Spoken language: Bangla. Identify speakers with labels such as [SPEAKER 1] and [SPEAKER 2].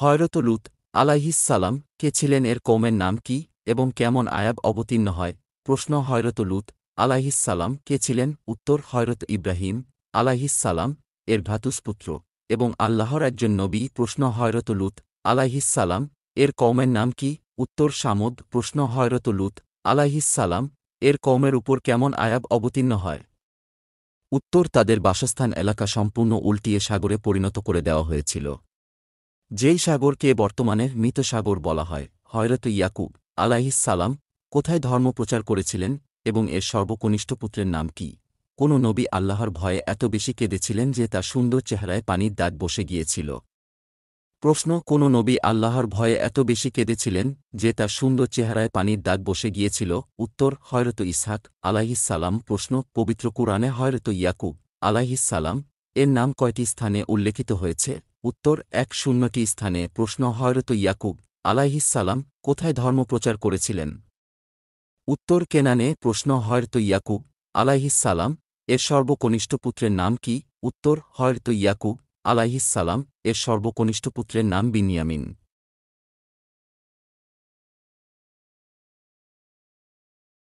[SPEAKER 1] হয়রত লুত আলাইহিসালাম কে ছিলেন এর কৌমের নাম কি এবং কেমন আয়াব অবতীর্ণ হয় প্রশ্ন হয়রত লুত আলাইহিসালাম কে ছিলেন উত্তর হয়রত ইব্রাহিম আলাইহিসালাম এর ভ্রাতুষ্পুত্র এবং আল্লাহর একজন নবী প্রশ্ন হয়রত লুত আলাইহিসালাম এর কৌমের নাম কি উত্তর সামদ প্রশ্ন হয়রত লুত আলাইহিসালাম এর কৌমের উপর কেমন আয়াব অবতীর্ণ হয় উত্তর তাদের বাসস্থান এলাকা সম্পূর্ণ উল্টিয়ে সাগরে পরিণত করে দেওয়া হয়েছিল যেই সাগরকে বর্তমানে মৃত সাগর বলা হয় হয়রত ইয়াকুব সালাম কোথায় ধর্ম প্রচার করেছিলেন এবং এর সর্বকনিষ্ঠ পুত্রের নাম কি কোনো নবী আল্লাহর ভয়ে এত বেশি কেঁদেছিলেন যে তার সুন্দর চেহারায় পানির দাগ বসে গিয়েছিল প্রশ্ন কোনো নবী আল্লাহর ভয়ে এত বেশি কেঁদেছিলেন যে তার সুন্দর চেহারায় পানির দাগ বসে গিয়েছিল উত্তর হয়রত ইসহাক সালাম প্রশ্ন পবিত্র কুরআনে হয়রত ইয়াকুব সালাম এর নাম কয়টি স্থানে উল্লেখিত হয়েছে উত্তর এক শূন্যটি স্থানে প্রশ্ন হয়রত ইয়াকুব আলাইহিসালাম কোথায় ধর্ম প্রচার করেছিলেন উত্তর কেনানে প্রশ্ন হয়রত ইয়াকুব আলাইহিসালাম এর সর্বকনিষ্ঠ পুত্রের নাম কি উত্তর হয়রত ইয়াকুব আলাইহিসালাম এর সর্বকনিষ্ঠ পুত্রের নাম বিনিয়ামিন